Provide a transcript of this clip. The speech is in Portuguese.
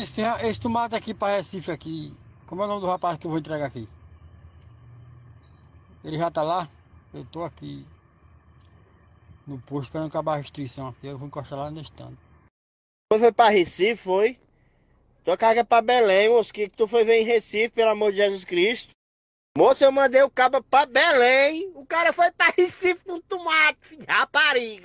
Esse, esse tomate aqui para Recife aqui. Como é o nome do rapaz que eu vou entregar aqui? Ele já tá lá? Eu tô aqui no posto esperando acabar a restrição aqui. Eu vou encostar lá ano tanto. Foi para Recife, foi? Tua carga é para Belém, moço. que, que tu foi ver em Recife, pelo amor de Jesus Cristo? Moço, eu mandei o cabo para Belém. O cara foi para Recife com tomate, rapariga.